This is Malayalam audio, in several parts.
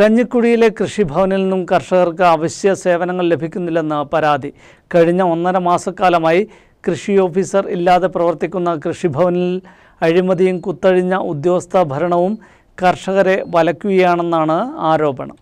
കഞ്ഞിക്കുഴിയിലെ കൃഷിഭവനിൽ നിന്നും കർഷകർക്ക് അവശ്യ സേവനങ്ങൾ ലഭിക്കുന്നില്ലെന്ന് പരാതി കഴിഞ്ഞ ഒന്നര മാസക്കാലമായി കൃഷി ഓഫീസർ ഇല്ലാതെ പ്രവർത്തിക്കുന്ന കൃഷിഭവനിൽ അഴിമതിയും കുത്തഴിഞ്ഞ ഉദ്യോഗസ്ഥ ഭരണവും കർഷകരെ വലയ്ക്കുകയാണെന്നാണ് ആരോപണം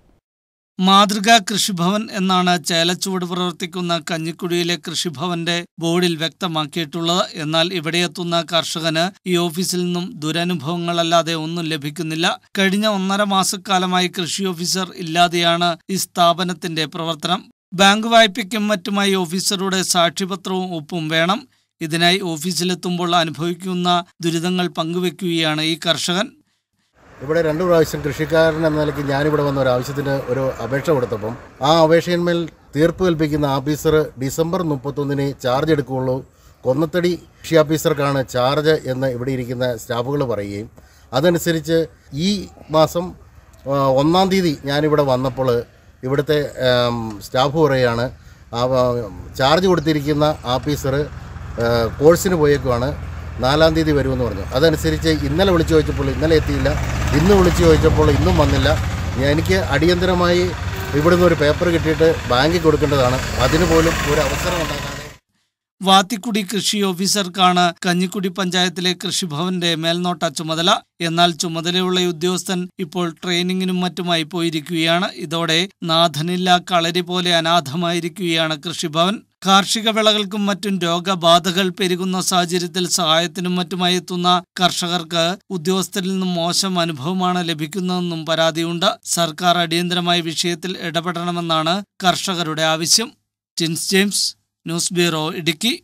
മാതൃകാ കൃഷിഭവൻ എന്നാണ് ചേലച്ചുവട് പ്രവർത്തിക്കുന്ന കഞ്ഞിക്കുഴിയിലെ കൃഷിഭവന്റെ ബോർഡിൽ വ്യക്തമാക്കിയിട്ടുള്ളത് എന്നാൽ ഇവിടെയെത്തുന്ന കർഷകന് ഈ ഓഫീസിൽ നിന്നും ദുരനുഭവങ്ങളല്ലാതെ ഒന്നും ലഭിക്കുന്നില്ല കഴിഞ്ഞ ഒന്നര മാസക്കാലമായി കൃഷി ഓഫീസർ ഇല്ലാതെയാണ് ഈ സ്ഥാപനത്തിന്റെ പ്രവർത്തനം ബാങ്ക് വായ്പയ്ക്കും മറ്റുമായി ഓഫീസറുടെ സാക്ഷ്യപത്രവും ഒപ്പും വേണം ഇതിനായി ഓഫീസിലെത്തുമ്പോൾ അനുഭവിക്കുന്ന ദുരിതങ്ങൾ പങ്കുവെക്കുകയാണ് ഈ കർഷകൻ ഇവിടെ രണ്ടു പ്രാവശ്യം കൃഷിക്കാരൻ എന്ന നിലയ്ക്ക് ഞാനിവിടെ വന്ന ഒരു ആവശ്യത്തിന് ഒരു അപേക്ഷ കൊടുത്തപ്പം ആ അപേക്ഷയിന്മേൽ തീർപ്പ് കൽപ്പിക്കുന്ന ഓഫീസർ ഡിസംബർ മുപ്പത്തൊന്നിന് ചാർജ് എടുക്കുകയുള്ളൂ കൊന്നത്തടി കൃഷി ഓഫീസർക്കാണ് ചാർജ് എന്ന് ഇവിടെ ഇരിക്കുന്ന സ്റ്റാഫുകൾ പറയുകയും അതനുസരിച്ച് ഈ മാസം ഒന്നാം തീയതി ഞാനിവിടെ വന്നപ്പോൾ ഇവിടുത്തെ സ്റ്റാഫ് പറയുകയാണ് ചാർജ് കൊടുത്തിരിക്കുന്ന ഓഫീസർ കോഴ്സിന് പോയേക്കുവാണ് നാലാം തീയതി വരുമെന്ന് പറഞ്ഞു അതനുസരിച്ച് ഇന്നലെ വിളിച്ചു ചോദിച്ചപ്പോൾ ഇന്നലെ എത്തിയില്ല ഇന്ന് വിളിച്ചു ചോദിച്ചപ്പോൾ ഇന്നും വന്നില്ല എനിക്ക് അടിയന്തരമായി നിന്ന് ഒരു പേപ്പർ കിട്ടിയിട്ട് ബാങ്കിൽ കൊടുക്കേണ്ടതാണ് അതിന് പോലും ഒരു അവസരം ഉണ്ടാക്കാൻ വാത്തിക്കുടി കൃഷി ഓഫീസർക്കാണ് കഞ്ഞിക്കുടി പഞ്ചായത്തിലെ കൃഷിഭവന്റെ മേൽനോട്ട ചുമതല എന്നാൽ ചുമതലയുള്ള ഉദ്യോഗസ്ഥൻ ഇപ്പോൾ ട്രെയിനിങ്ങിനും മറ്റുമായി പോയിരിക്കുകയാണ് ഇതോടെ നാഥനില്ല കളരി പോലെ അനാഥമായിരിക്കുകയാണ് കൃഷിഭവൻ കാർഷിക വിളകൾക്കും മറ്റും രോഗബാധകൾ പെരുകുന്ന സാഹചര്യത്തിൽ സഹായത്തിനും മറ്റുമായി എത്തുന്ന കർഷകർക്ക് ഉദ്യോഗസ്ഥരിൽ നിന്നും മോശം അനുഭവമാണ് ലഭിക്കുന്നതെന്നും പരാതിയുണ്ട് സർക്കാർ അടിയന്തരമായി വിഷയത്തിൽ ഇടപെടണമെന്നാണ് കർഷകരുടെ ആവശ്യം ടിൻസ് ജെയിംസ് ന്യൂസ് ബ്യൂറോ ഇടുക്കി